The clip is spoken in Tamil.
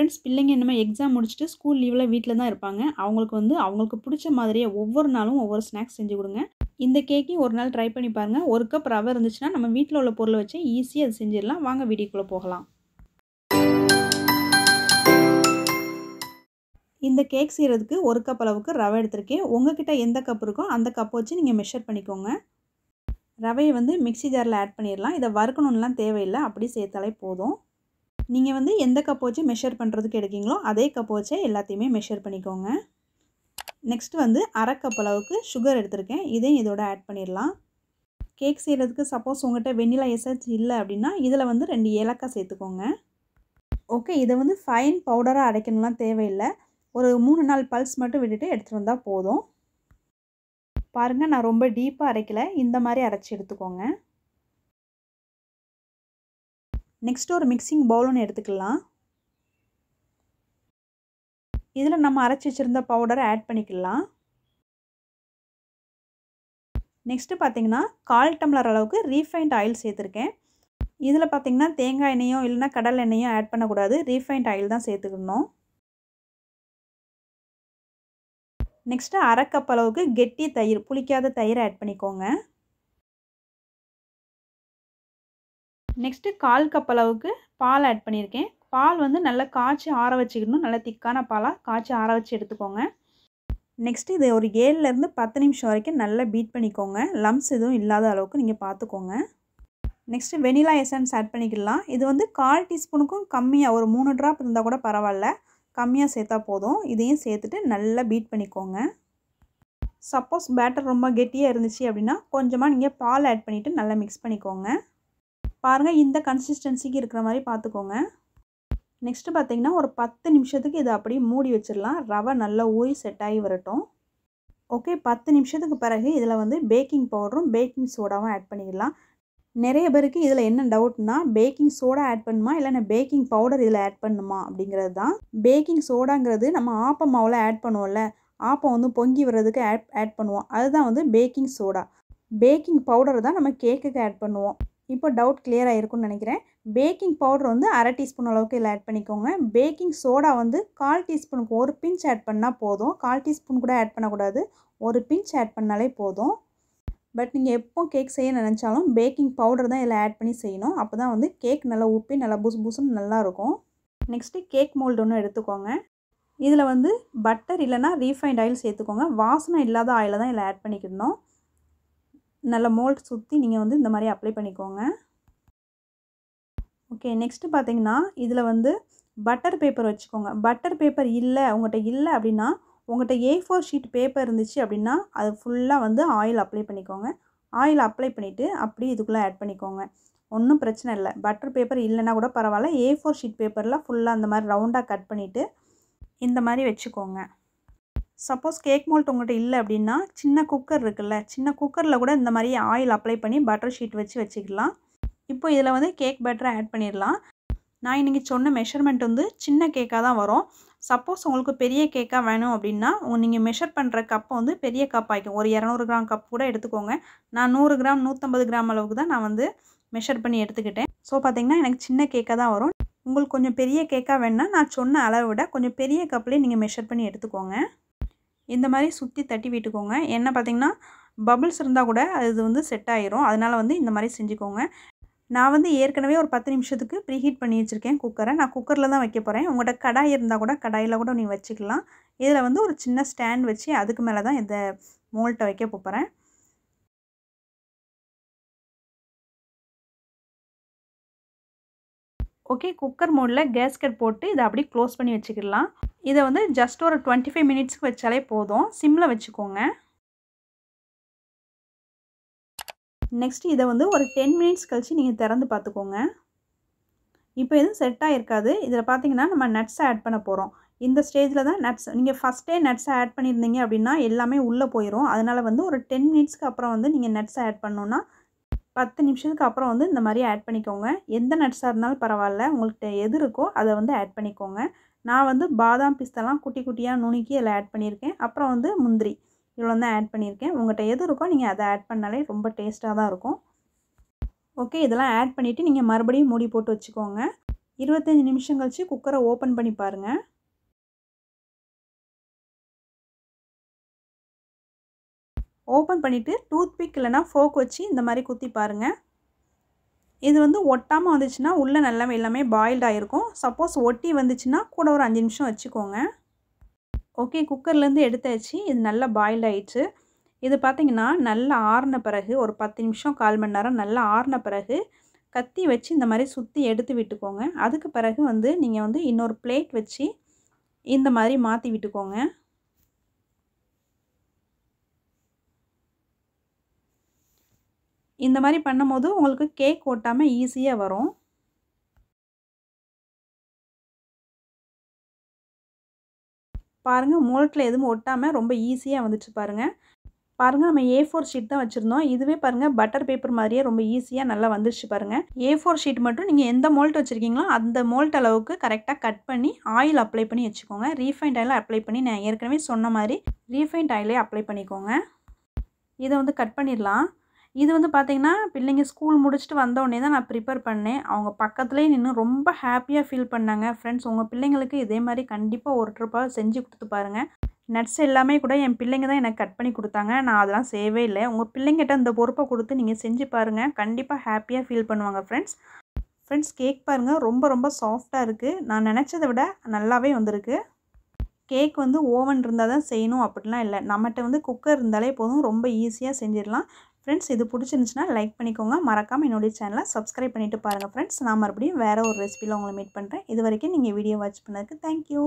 ஃப்ரெண்ட்ஸ் பிள்ளைங்க என்னமே எக்ஸாம் முடிச்சுட்டு ஸ்கூல் லீவில் வீட்டில் தான் இருப்பாங்க அவங்களுக்கு வந்து அவங்களுக்கு பிடிச்ச மாதிரியே ஒவ்வொரு நாளும் ஒவ்வொரு ஸ்நாக்ஸ் செஞ்சு கொடுங்க இந்த கேக்கையும் ஒரு நாள் ட்ரை பண்ணி பாருங்கள் ஒரு கப் ரவை இருந்துச்சுன்னா நம்ம வீட்டில் உள்ள பொருளை வச்சு ஈஸியாக அது செஞ்சிடலாம் வாங்க வீடியோக்குள்ளே போகலாம் இந்த கேக் செய்கிறதுக்கு ஒரு கப் அளவுக்கு ரவை எடுத்திருக்கேன் உங்ககிட்ட எந்த கப் இருக்கோ அந்த கப் வச்சு நீங்கள் மெஷர் பண்ணிக்கோங்க ரவையை வந்து மிக்சி ஜாரில் ஆட் பண்ணிடலாம் இதை வறுக்கணுன்னெலாம் தேவையில்லை அப்படி சேர்த்தாலே போதும் நீங்கள் வந்து எந்த கப் வச்சு மெஷர் பண்ணுறதுக்கு எடுக்கீங்களோ அதே கப் வச்சே எல்லாத்தையுமே மெஷர் பண்ணிக்கோங்க நெக்ஸ்ட்டு வந்து அரை கப் அளவுக்கு சுகர் எடுத்திருக்கேன் இதையும் இதோட ஆட் பண்ணிடலாம் கேக் செய்கிறதுக்கு சப்போஸ் உங்கள்கிட்ட வெண்ணிலா எசன்ஸ் இல்லை அப்படின்னா இதில் வந்து ரெண்டு ஏலக்காய் சேர்த்துக்கோங்க ஓகே இதை வந்து ஃபைன் பவுடராக அரைக்கணும்லாம் தேவையில்லை ஒரு மூணு நாள் பல்ஸ் மட்டும் விட்டுட்டு எடுத்துகிட்டு வந்தால் போதும் பாருங்கள் நான் ரொம்ப டீப்பாக அரைக்கலை இந்த மாதிரி அரைச்சி எடுத்துக்கோங்க நெக்ஸ்ட் ஒரு மிக்சிங் பவுல் ஒன்று எடுத்துக்கலாம் இதில் நம்ம அரைச்சி வச்சுருந்த பவுடரை ஆட் பண்ணிக்கலாம் நெக்ஸ்ட்டு பார்த்திங்கன்னா கால் டம்ளர் அளவுக்கு ரீஃபைண்ட் ஆயில் சேர்த்துருக்கேன் இதில் பார்த்திங்கன்னா தேங்காய் எண்ணெயோ இல்லைனா கடல் எண்ணெயோ ஆட் பண்ணக்கூடாது ரீஃபைண்ட் ஆயில் தான் சேர்த்துக்கணும் நெக்ஸ்ட்டு அரை கப் அளவுக்கு கெட்டி தயிர் புளிக்காத தயிர் ஆட் பண்ணிக்கோங்க நெக்ஸ்ட்டு கால் கப் அளவுக்கு பால் ஆட் பண்ணியிருக்கேன் பால் வந்து நல்லா காய்ச்சி ஆற வச்சுக்கணும் நல்லா திக்கான பாலாக காய்ச்சி ஆற வச்சு எடுத்துக்கோங்க நெக்ஸ்ட்டு இது ஒரு ஏழுலேருந்து பத்து நிமிஷம் வரைக்கும் நல்லா பீட் பண்ணிக்கோங்க லம்ஸ் எதுவும் இல்லாத அளவுக்கு நீங்கள் பார்த்துக்கோங்க நெக்ஸ்ட்டு வெனிலா எசன்ஸ் ஆட் பண்ணிக்கலாம் இது வந்து கால் டீஸ்பூனுக்கும் கம்மியாக ஒரு மூணு ட்ராப் இருந்தால் கூட பரவாயில்ல கம்மியாக சேர்த்தா போதும் இதையும் சேர்த்துட்டு நல்லா பீட் பண்ணிக்கோங்க சப்போஸ் பேட்டர் ரொம்ப கெட்டியாக இருந்துச்சு அப்படின்னா கொஞ்சமாக நீங்கள் பால் ஆட் பண்ணிவிட்டு நல்லா மிக்ஸ் பண்ணிக்கோங்க பாருங்கள் இந்த கன்சிஸ்டன்சிக்கு இருக்கிற மாதிரி பார்த்துக்கோங்க நெக்ஸ்ட்டு பார்த்திங்கன்னா ஒரு பத்து நிமிஷத்துக்கு இதை அப்படியே மூடி வச்சிடலாம் ரவை நல்லா ஊறி செட் ஆகி வரட்டும் ஓகே பத்து நிமிஷத்துக்கு பிறகு இதில் வந்து பேக்கிங் பவுடரும் பேக்கிங் சோடாவும் ஆட் பண்ணிடலாம் நிறைய பேருக்கு இதில் என்ன டவுட்னா பேக்கிங் சோடா ஆட் பண்ணுமா இல்லைன்னா பேக்கிங் பவுடர் இதில் ஆட் பண்ணுமா அப்படிங்கிறது தான் பேக்கிங் சோடாங்கிறது நம்ம ஆப்ப மாவில் ஆட் பண்ணுவோம்ல ஆப்பம் வந்து பொங்கி வர்றதுக்கு ஆட் ஆட் பண்ணுவோம் அதுதான் வந்து பேக்கிங் சோடா பேக்கிங் பவுடர் தான் நம்ம கேக்குக்கு ஆட் பண்ணுவோம் இப்போ டவுட் கிளியர் ஆகிருக்குன்னு நினைக்கிறேன் பேக்கிங் பவுடர் வந்து அரை டீஸ்பூன் அளவுக்கு இதில் ஆட் பண்ணிக்கோங்க பேக்கிங் சோடா வந்து கால் டீஸ்பூனுக்கு ஒரு பிஞ்ச் ஆட் பண்ணால் போதும் கால் டீஸ்பூன் கூட ஆட் பண்ணக்கூடாது ஒரு பிஞ்ச் ஆட் பண்ணாலே போதும் பட் நீங்கள் எப்போ கேக் செய்ய நினச்சாலும் பேக்கிங் பவுடர் தான் இதில் ஆட் பண்ணி செய்யணும் அப்போ தான் வந்து கேக் நல்லா உப்பி நல்லா புசு புசுன்னு நல்லாயிருக்கும் நெக்ஸ்ட்டு கேக் மோல்டு ஒன்று எடுத்துக்கோங்க இதில் வந்து பட்டர் இல்லைனா ரீஃபைண்ட் ஆயில் சேர்த்துக்கோங்க வாசனை இல்லாத ஆயிலை தான் இதில் ஆட் பண்ணிக்கிடணும் நல்ல மோல்ட் சுற்றி நீங்கள் வந்து இந்த மாதிரி அப்ளை பண்ணிக்கோங்க ஓகே நெக்ஸ்ட்டு பார்த்தீங்கன்னா இதில் வந்து பட்டர் பேப்பர் வச்சுக்கோங்க பட்டர் பேப்பர் இல்லை உங்கள்கிட்ட இல்லை அப்படின்னா உங்கள்கிட்ட ஏ ஃபோர் ஷீட் பேப்பர் இருந்துச்சு அப்படின்னா அது ஃபுல்லாக வந்து ஆயில் அப்ளை பண்ணிக்கோங்க ஆயில் அப்ளை பண்ணிவிட்டு அப்படியே இதுக்குள்ளே ஆட் பண்ணிக்கோங்க ஒன்றும் பிரச்சனை இல்லை பட்டர் பேப்பர் இல்லைன்னா கூட பரவாயில்ல ஏ ஃபோர் ஷீட் பேப்பரில் ஃபுல்லாக அந்த மாதிரி ரவுண்டாக கட் பண்ணிவிட்டு இந்த மாதிரி வச்சுக்கோங்க சப்போஸ் கேக் மோல்ட் உங்கள்கிட்ட இல்லை அப்படின்னா சின்ன குக்கர் இருக்குல்ல சின்ன குக்கரில் கூட இந்த மாதிரி ஆயில் அப்ளை பண்ணி பட்டர் ஷீட் வச்சு வச்சுக்கலாம் இப்போ இதில் வந்து கேக் பட்டரை ஆட் பண்ணிடலாம் நான் இன்றைக்கி சொன்ன மெஷர்மெண்ட் வந்து சின்ன கேக்காக தான் வரும் சப்போஸ் உங்களுக்கு பெரிய கேக்காக வேணும் அப்படின்னா நீங்கள் மெஷர் பண்ணுற கப்பை வந்து பெரிய கப் ஆகிக்கும் ஒரு இரநூறு கிராம் கப் கூட எடுத்துக்கோங்க நான் நூறு கிராம் நூற்றம்பது கிராம் அளவுக்கு தான் நான் வந்து மெஷர் பண்ணி எடுத்துக்கிட்டேன் ஸோ பார்த்திங்கன்னா எனக்கு சின்ன கேக்காக தான் வரும் உங்களுக்கு கொஞ்சம் பெரிய கேக்காக வேணுன்னா நான் சொன்ன அளவை விட கொஞ்சம் பெரிய கப்லேயே நீங்கள் மெஷர் பண்ணி எடுத்துக்கோங்க இந்த மாதிரி சுற்றி தட்டி விட்டுக்கோங்க என்ன பார்த்திங்கன்னா பபுள்ஸ் இருந்தால் கூட அது வந்து செட் ஆகிரும் அதனால் வந்து இந்த மாதிரி செஞ்சுக்கோங்க நான் வந்து ஏற்கனவே ஒரு பத்து நிமிஷத்துக்கு ப்ரீஹீட் பண்ணி வச்சுருக்கேன் குக்கரை நான் குக்கரில் தான் வைக்க போகிறேன் உங்கள்கிட்ட கடாய் இருந்தால் கூட கடாயில் கூட நீ வச்சுக்கலாம் இதில் வந்து ஒரு சின்ன ஸ்டாண்ட் வச்சு அதுக்கு மேலே தான் இந்த மோல்ட்டை வைக்க போகிறேன் ஓகே குக்கர் மோடில் கேஸ்கட் போட்டு இதை அப்படியே க்ளோஸ் பண்ணி வச்சுக்கலாம் இதை வந்து ஜஸ்ட் ஒரு டுவெண்ட்டி ஃபைவ் மினிட்ஸ்க்கு வச்சாலே போதும் சிம்மில் வச்சுக்கோங்க நெக்ஸ்ட் இதை வந்து ஒரு டென் மினிட்ஸ் கழித்து நீங்கள் திறந்து பார்த்துக்கோங்க இப்போ எதுவும் செட் ஆகிருக்காது இதில் பார்த்தீங்கன்னா நம்ம நட்ஸை ஆட் பண்ண போகிறோம் இந்த ஸ்டேஜில் தான் நட்ஸ் நீங்கள் ஃபஸ்ட்டே நட்ஸை ஆட் பண்ணியிருந்தீங்க அப்படின்னா எல்லாமே உள்ளே போயிடும் அதனால் வந்து ஒரு டென் மினிட்ஸ்க்கு அப்புறம் வந்து நீங்கள் நட்ஸை ஆட் பண்ணோன்னா பத்து நிமிஷத்துக்கு அப்புறம் வந்து இந்த மாதிரி ஆட் பண்ணிக்கோங்க எந்த நட்ஸாக இருந்தாலும் பரவாயில்ல உங்கள்கிட்ட எது இருக்கோ அதை வந்து ஆட் பண்ணிக்கோங்க நான் வந்து பாதாம் பிஸ்தெல்லாம் குட்டி குட்டியாக நுணுக்கி அதில் ஆட் பண்ணியிருக்கேன் அப்புறம் வந்து முந்திரி இவ்வளோ தான் ஆட் பண்ணியிருக்கேன் உங்கள்கிட்ட எது இருக்கோ நீங்கள் அதை ஆட் பண்ணாலே ரொம்ப டேஸ்ட்டாக தான் இருக்கும் ஓகே இதெல்லாம் ஆட் பண்ணிவிட்டு நீங்கள் மறுபடியும் மூடி போட்டு வச்சுக்கோங்க இருபத்தஞ்சி நிமிஷம் கழித்து குக்கரை ஓப்பன் பண்ணி பாருங்கள் ஓப்பன் பண்ணிவிட்டு டூத் பிக் இல்லைனா ஃபோக் வச்சு இந்த மாதிரி குத்தி பாருங்கள் இது வந்து ஒட்டாமல் வந்துச்சுன்னா உள்ளே நல்லா எல்லாமே பாயில்ட் ஆகிருக்கும் சப்போஸ் ஒட்டி வந்துச்சுன்னா கூட ஒரு அஞ்சு நிமிஷம் வச்சுக்கோங்க ஓகே குக்கர்லேருந்து எடுத்தாச்சு இது நல்லா பாயில்ட் ஆயிடுச்சு இது பார்த்திங்கன்னா நல்லா ஆறின பிறகு ஒரு பத்து நிமிஷம் கால் மணி நேரம் நல்லா ஆறின பிறகு கத்தி வச்சு இந்த மாதிரி சுற்றி எடுத்து விட்டுக்கோங்க அதுக்கு பிறகு வந்து நீங்கள் வந்து இன்னொரு பிளேட் வச்சு இந்த மாதிரி மாற்றி விட்டுக்கோங்க இந்த மாதிரி பண்ணும்போது உங்களுக்கு கேக் ஒட்டாமல் ஈஸியாக வரும் பாருங்கள் மோல்ட்டில் எதுவும் ஒட்டாமல் ரொம்ப ஈஸியாக வந்துச்சு பாருங்கள் பாருங்கள் நம்ம ஏ ஃபோர் ஷீட் தான் வச்சுருந்தோம் இதுவே பாருங்கள் பட்டர் பேப்பர் மாதிரியே ரொம்ப ஈஸியாக நல்லா வந்துருச்சு பாருங்கள் ஏ ஃபோர் ஷீட் மட்டும் நீங்கள் எந்த மோல்ட் வச்சுருக்கீங்களோ அந்த மோல்ட் அளவுக்கு கரெக்டாக கட் பண்ணி ஆயில் அப்ளை பண்ணி வச்சுக்கோங்க ரீஃபைண்ட் ஆயிலை அப்ளை பண்ணி நான் ஏற்கனவே சொன்ன மாதிரி ரீஃபைண்ட் ஆயிலே அப்ளை பண்ணிக்கோங்க இதை வந்து கட் பண்ணிடலாம் இது வந்து பார்த்திங்கன்னா பிள்ளைங்க ஸ்கூல் முடிச்சுட்டு வந்தோடனே தான் நான் ப்ரிப்பேர் பண்ணேன் அவங்க பக்கத்துலேயே நின்று ரொம்ப ஹாப்பியாக ஃபீல் பண்ணாங்க ஃப்ரெண்ட்ஸ் உங்கள் பிள்ளைங்களுக்கு இதே மாதிரி கண்டிப்பாக ஒரு ட்ரிப்பாக செஞ்சு கொடுத்து பாருங்கள் நட்ஸ் எல்லாமே கூட என் பிள்ளைங்க தான் எனக்கு கட் பண்ணி கொடுத்தாங்க நான் அதெல்லாம் செய்யவே இல்லை உங்கள் பிள்ளைங்கிட்ட இந்த பொறுப்பை கொடுத்து நீங்கள் செஞ்சு பாருங்கள் கண்டிப்பாக ஹாப்பியாக ஃபீல் பண்ணுவாங்க ஃப்ரெண்ட்ஸ் ஃப்ரெண்ட்ஸ் கேக் பாருங்கள் ரொம்ப ரொம்ப சாஃப்டாக இருக்குது நான் நினச்சதை விட நல்லாவே வந்திருக்கு கேக் வந்து ஓவன் இருந்தால் தான் செய்யணும் அப்படிலாம் இல்லை நம்மகிட்ட வந்து குக்கர் இருந்தாலே போதும் ரொம்ப ஈஸியாக செஞ்சிடலாம் ஃப்ரெண்ட்ஸ் இது பிடிச்சிருந்துச்சுன்னா லைக் பண்ணிக்கோங்க மறக்காமல் என்னுடைய சேனலை சப்ஸ்கிரைப் பண்ணிவிட்டு பாருங்கள் ஃப்ரெண்ட்ஸ் நான் மறுபடியும் வேறு ஒரு ரெசிபியில் உங்களை மீட் பண்ணுறேன் இது வரைக்கும் நீங்கள் வீடியோ வாட்ச் பண்ணதுக்கு தேங்க்யூ